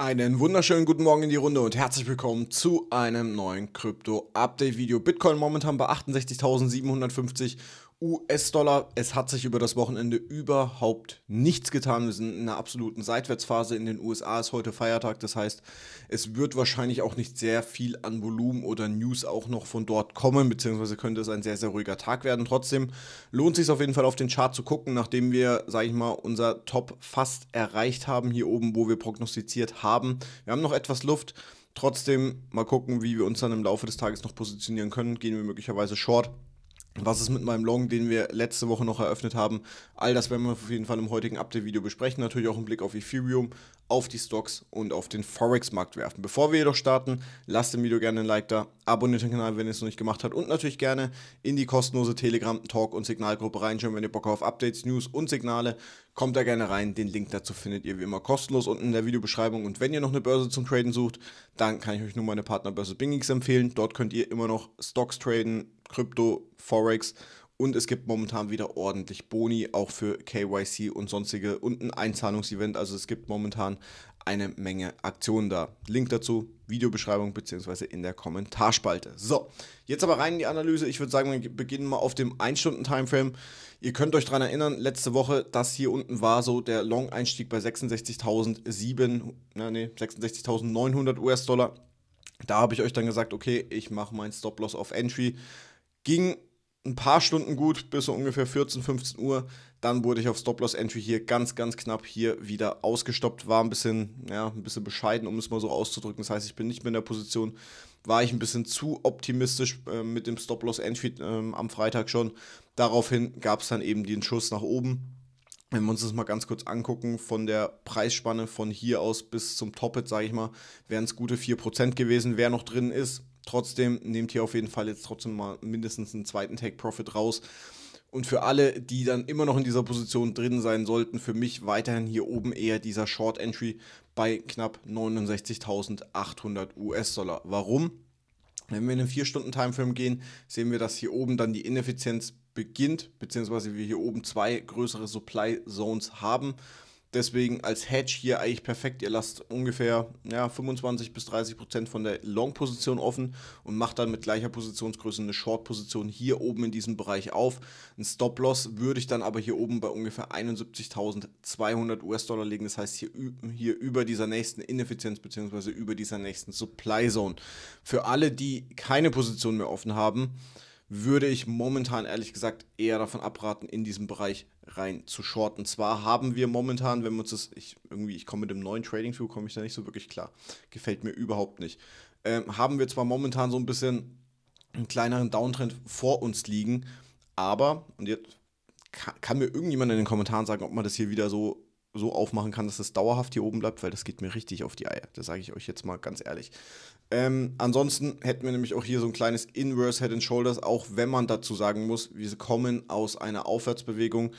Einen wunderschönen guten Morgen in die Runde und herzlich willkommen zu einem neuen Krypto-Update-Video. Bitcoin momentan bei 68.750 US-Dollar, es hat sich über das Wochenende überhaupt nichts getan. Wir sind in einer absoluten Seitwärtsphase in den USA, ist heute Feiertag, das heißt, es wird wahrscheinlich auch nicht sehr viel an Volumen oder News auch noch von dort kommen, beziehungsweise könnte es ein sehr, sehr ruhiger Tag werden. Trotzdem lohnt es sich auf jeden Fall auf den Chart zu gucken, nachdem wir, sage ich mal, unser Top fast erreicht haben, hier oben, wo wir prognostiziert haben. Wir haben noch etwas Luft. Trotzdem mal gucken, wie wir uns dann im Laufe des Tages noch positionieren können. Gehen wir möglicherweise short was ist mit meinem Long, den wir letzte Woche noch eröffnet haben? All das werden wir auf jeden Fall im heutigen Update-Video besprechen. Natürlich auch im Blick auf Ethereum, auf die Stocks und auf den Forex-Markt werfen. Bevor wir jedoch starten, lasst dem Video gerne ein Like da, abonniert den Kanal, wenn ihr es noch nicht gemacht habt und natürlich gerne in die kostenlose Telegram, Talk und Signalgruppe reinschauen, wenn ihr Bock auf Updates, News und Signale, kommt da gerne rein. Den Link dazu findet ihr wie immer kostenlos unten in der Videobeschreibung und wenn ihr noch eine Börse zum Traden sucht, dann kann ich euch nur meine Partnerbörse Bingix empfehlen. Dort könnt ihr immer noch Stocks traden, Krypto, Forex und es gibt momentan wieder ordentlich Boni, auch für KYC und sonstige und ein Einzahlungsevent. Also es gibt momentan eine Menge Aktionen da. Link dazu, Videobeschreibung bzw. in der Kommentarspalte. So, jetzt aber rein in die Analyse. Ich würde sagen, wir beginnen mal auf dem 1-Stunden-Timeframe. Ihr könnt euch daran erinnern, letzte Woche, das hier unten war so der Long-Einstieg bei 66.007, nee, 66.900 US-Dollar. Da habe ich euch dann gesagt, okay, ich mache meinen Stop-Loss auf Entry. Ging ein paar Stunden gut, bis so ungefähr 14, 15 Uhr. Dann wurde ich auf Stop-Loss-Entry hier ganz, ganz knapp hier wieder ausgestoppt. War ein bisschen, ja, ein bisschen bescheiden, um es mal so auszudrücken. Das heißt, ich bin nicht mehr in der Position. War ich ein bisschen zu optimistisch äh, mit dem Stop-Loss-Entry äh, am Freitag schon. Daraufhin gab es dann eben den Schuss nach oben. Wenn wir uns das mal ganz kurz angucken, von der Preisspanne von hier aus bis zum Toppet, sage ich mal, wären es gute 4% gewesen. Wer noch drin ist, Trotzdem nehmt ihr auf jeden Fall jetzt trotzdem mal mindestens einen zweiten Take-Profit raus. Und für alle, die dann immer noch in dieser Position drin sein sollten, für mich weiterhin hier oben eher dieser Short Entry bei knapp 69.800 US-Dollar. Warum? Wenn wir in den 4-Stunden-Timeframe gehen, sehen wir, dass hier oben dann die Ineffizienz beginnt, beziehungsweise wir hier oben zwei größere Supply Zones haben. Deswegen als Hedge hier eigentlich perfekt. Ihr lasst ungefähr ja, 25 bis 30 Prozent von der Long-Position offen und macht dann mit gleicher Positionsgröße eine Short-Position hier oben in diesem Bereich auf. Ein Stop-Loss würde ich dann aber hier oben bei ungefähr 71.200 US-Dollar legen. Das heißt hier, hier über dieser nächsten Ineffizienz bzw. über dieser nächsten Supply-Zone. Für alle, die keine Position mehr offen haben, würde ich momentan ehrlich gesagt eher davon abraten, in diesem Bereich rein zu shorten. Zwar haben wir momentan, wenn wir uns das, ich irgendwie, ich komme mit dem neuen Trading View, komme ich da nicht so wirklich klar. Gefällt mir überhaupt nicht. Ähm, haben wir zwar momentan so ein bisschen einen kleineren Downtrend vor uns liegen, aber, und jetzt kann, kann, mir irgendjemand in den Kommentaren sagen, ob man das hier wieder so, so aufmachen kann, dass das dauerhaft hier oben bleibt, weil das geht mir richtig auf die Eier. Das sage ich euch jetzt mal ganz ehrlich. Ähm, ansonsten hätten wir nämlich auch hier so ein kleines Inverse Head and Shoulders, auch wenn man dazu sagen muss, wir kommen aus einer Aufwärtsbewegung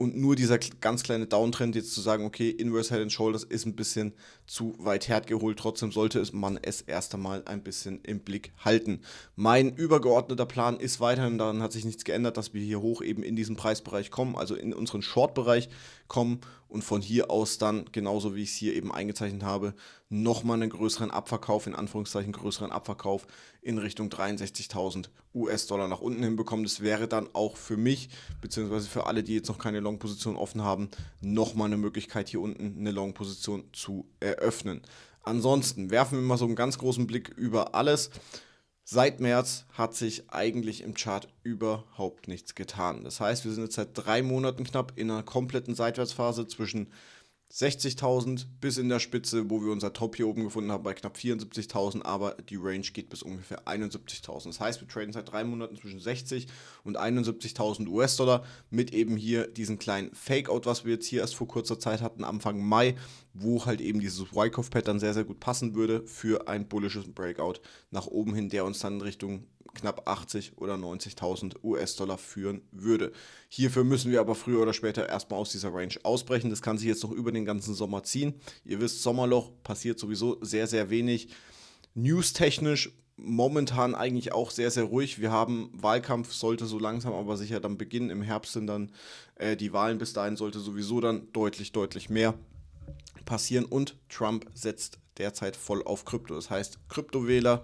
und nur dieser ganz kleine Downtrend jetzt zu sagen, okay, Inverse Head and Shoulders ist ein bisschen zu weit hergeholt, trotzdem sollte es man es erst einmal ein bisschen im Blick halten. Mein übergeordneter Plan ist weiterhin, daran hat sich nichts geändert, dass wir hier hoch eben in diesen Preisbereich kommen, also in unseren Short-Bereich kommen und von hier aus dann, genauso wie ich es hier eben eingezeichnet habe, nochmal einen größeren Abverkauf, in Anführungszeichen größeren Abverkauf in Richtung 63.000 US-Dollar nach unten hinbekommen. Das wäre dann auch für mich, beziehungsweise für alle, die jetzt noch keine Long-Position offen haben, nochmal eine Möglichkeit, hier unten eine Long-Position zu eröffnen. Ansonsten werfen wir mal so einen ganz großen Blick über alles. Seit März hat sich eigentlich im Chart überhaupt nichts getan. Das heißt, wir sind jetzt seit drei Monaten knapp in einer kompletten Seitwärtsphase zwischen 60.000 bis in der Spitze, wo wir unser Top hier oben gefunden haben, bei knapp 74.000, aber die Range geht bis ungefähr 71.000. Das heißt, wir traden seit drei Monaten zwischen 60 und 71.000 US-Dollar mit eben hier diesem kleinen Fakeout, was wir jetzt hier erst vor kurzer Zeit hatten, Anfang Mai, wo halt eben dieses Wyckoff-Pattern sehr, sehr gut passen würde für ein bullisches Breakout nach oben hin, der uns dann in Richtung knapp 80 oder 90.000 US-Dollar führen würde. Hierfür müssen wir aber früher oder später erstmal aus dieser Range ausbrechen. Das kann sich jetzt noch über den ganzen Sommer ziehen. Ihr wisst, Sommerloch passiert sowieso sehr, sehr wenig. News-technisch momentan eigentlich auch sehr, sehr ruhig. Wir haben Wahlkampf, sollte so langsam aber sicher dann beginnen. Im Herbst sind dann äh, die Wahlen. Bis dahin sollte sowieso dann deutlich, deutlich mehr passieren und Trump setzt derzeit voll auf Krypto. Das heißt, Kryptowähler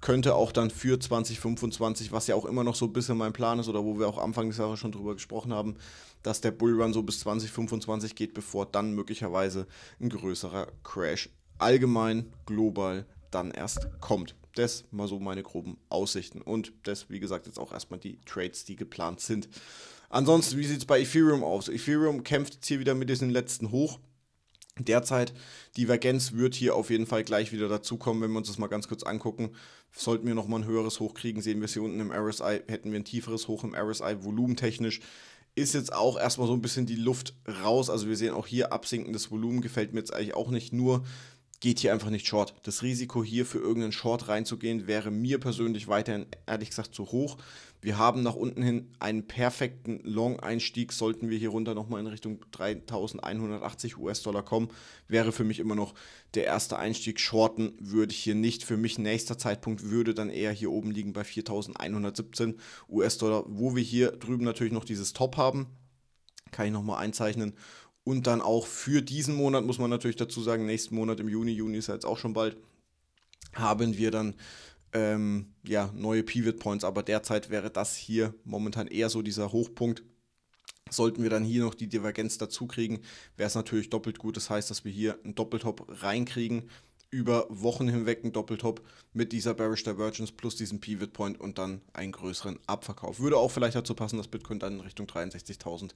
könnte auch dann für 2025, was ja auch immer noch so ein bisschen mein Plan ist oder wo wir auch Anfang des Jahres schon drüber gesprochen haben, dass der Bullrun so bis 2025 geht, bevor dann möglicherweise ein größerer Crash allgemein, global dann erst kommt. Das mal so meine groben Aussichten und das, wie gesagt, jetzt auch erstmal die Trades, die geplant sind. Ansonsten, wie sieht es bei Ethereum aus? Ethereum kämpft jetzt hier wieder mit diesem letzten Hoch. Derzeit, Divergenz wird hier auf jeden Fall gleich wieder dazukommen, wenn wir uns das mal ganz kurz angucken. Sollten wir nochmal ein höheres Hoch kriegen, sehen wir es hier unten im RSI, hätten wir ein tieferes Hoch im RSI, volumentechnisch ist jetzt auch erstmal so ein bisschen die Luft raus. Also wir sehen auch hier absinkendes Volumen, gefällt mir jetzt eigentlich auch nicht nur geht hier einfach nicht short. Das Risiko hier für irgendeinen Short reinzugehen wäre mir persönlich weiterhin ehrlich gesagt zu hoch. Wir haben nach unten hin einen perfekten Long-Einstieg. Sollten wir hier runter nochmal in Richtung 3180 US-Dollar kommen, wäre für mich immer noch der erste Einstieg. Shorten würde ich hier nicht. Für mich nächster Zeitpunkt würde dann eher hier oben liegen bei 4117 US-Dollar, wo wir hier drüben natürlich noch dieses Top haben. Kann ich nochmal einzeichnen und dann auch für diesen Monat, muss man natürlich dazu sagen, nächsten Monat im Juni, Juni ist ja jetzt auch schon bald, haben wir dann ähm, ja, neue Pivot Points. Aber derzeit wäre das hier momentan eher so dieser Hochpunkt. Sollten wir dann hier noch die Divergenz dazu kriegen, wäre es natürlich doppelt gut. Das heißt, dass wir hier einen Doppeltop reinkriegen, über Wochen hinweg ein Doppeltop mit dieser Bearish Divergence plus diesem Pivot Point und dann einen größeren Abverkauf. Würde auch vielleicht dazu passen, dass Bitcoin dann in Richtung 63.000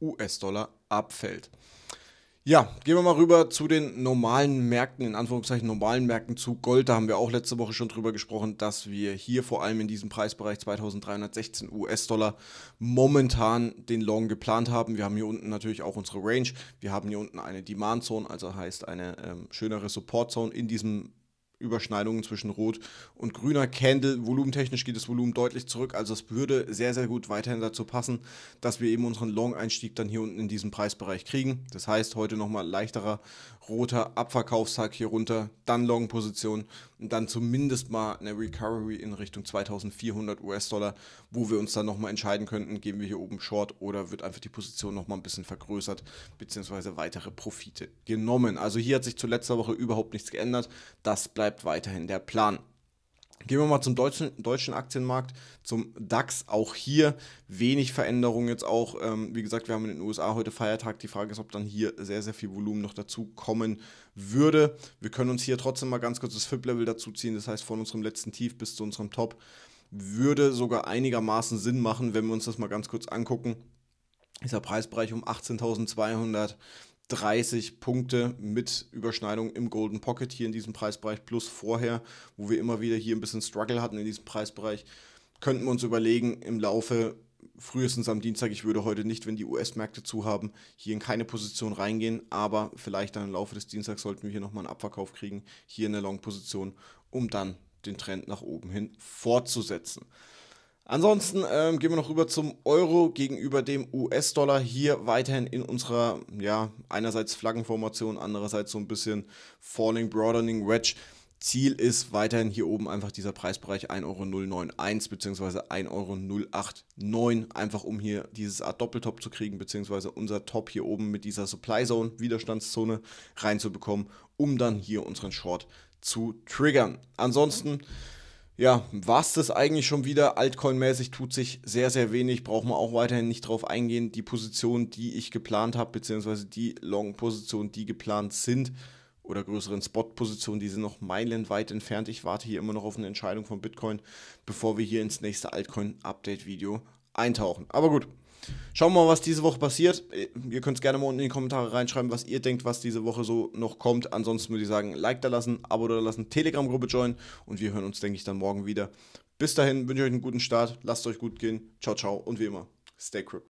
US-Dollar abfällt. Ja, gehen wir mal rüber zu den normalen Märkten, in Anführungszeichen normalen Märkten zu Gold. Da haben wir auch letzte Woche schon drüber gesprochen, dass wir hier vor allem in diesem Preisbereich 2316 US-Dollar momentan den Long geplant haben. Wir haben hier unten natürlich auch unsere Range. Wir haben hier unten eine Demand-Zone, also heißt eine ähm, schönere Support-Zone in diesem Überschneidungen zwischen Rot und grüner Candle. Volumentechnisch geht das Volumen deutlich zurück, also es würde sehr, sehr gut weiterhin dazu passen, dass wir eben unseren Long-Einstieg dann hier unten in diesem Preisbereich kriegen. Das heißt, heute nochmal leichterer roter Abverkaufstag hier runter, dann Long-Position, dann zumindest mal eine Recovery in Richtung 2400 US-Dollar, wo wir uns dann nochmal entscheiden könnten, gehen wir hier oben short oder wird einfach die Position nochmal ein bisschen vergrößert, beziehungsweise weitere Profite genommen. Also hier hat sich zu letzter Woche überhaupt nichts geändert. Das bleibt weiterhin der Plan. Gehen wir mal zum deutschen, deutschen Aktienmarkt, zum DAX. Auch hier wenig Veränderung jetzt auch. Ähm, wie gesagt, wir haben in den USA heute Feiertag. Die Frage ist, ob dann hier sehr, sehr viel Volumen noch dazu kommen würde. Wir können uns hier trotzdem mal ganz kurz das FIP-Level dazu ziehen. Das heißt, von unserem letzten Tief bis zu unserem Top würde sogar einigermaßen Sinn machen, wenn wir uns das mal ganz kurz angucken. Dieser Preisbereich um 18.200 30 Punkte mit Überschneidung im Golden Pocket hier in diesem Preisbereich plus vorher, wo wir immer wieder hier ein bisschen Struggle hatten in diesem Preisbereich, könnten wir uns überlegen im Laufe frühestens am Dienstag, ich würde heute nicht, wenn die US-Märkte zu haben, hier in keine Position reingehen, aber vielleicht dann im Laufe des Dienstags sollten wir hier nochmal einen Abverkauf kriegen, hier in der Long-Position, um dann den Trend nach oben hin fortzusetzen. Ansonsten ähm, gehen wir noch rüber zum Euro gegenüber dem US-Dollar. Hier weiterhin in unserer, ja, einerseits Flaggenformation, andererseits so ein bisschen Falling, Broadening Wedge. Ziel ist weiterhin hier oben einfach dieser Preisbereich 1,091 bzw. 1,089, einfach um hier dieses Art Doppeltop zu kriegen, bzw. unser Top hier oben mit dieser Supply Zone, Widerstandszone reinzubekommen, um dann hier unseren Short zu triggern. Ansonsten ja, war es das eigentlich schon wieder. Altcoin-mäßig tut sich sehr, sehr wenig. Braucht man auch weiterhin nicht drauf eingehen. Die Positionen, die ich geplant habe, beziehungsweise die Long-Positionen, die geplant sind, oder größeren Spot-Positionen, die sind noch meilenweit entfernt. Ich warte hier immer noch auf eine Entscheidung von Bitcoin, bevor wir hier ins nächste Altcoin-Update-Video eintauchen. Aber gut, schauen wir mal, was diese Woche passiert. Äh, ihr könnt es gerne mal unten in die Kommentare reinschreiben, was ihr denkt, was diese Woche so noch kommt. Ansonsten würde ich sagen, Like da lassen, Abo da lassen, Telegram-Gruppe joinen und wir hören uns, denke ich, dann morgen wieder. Bis dahin wünsche ich euch einen guten Start, lasst euch gut gehen, ciao, ciao und wie immer, stay crypt.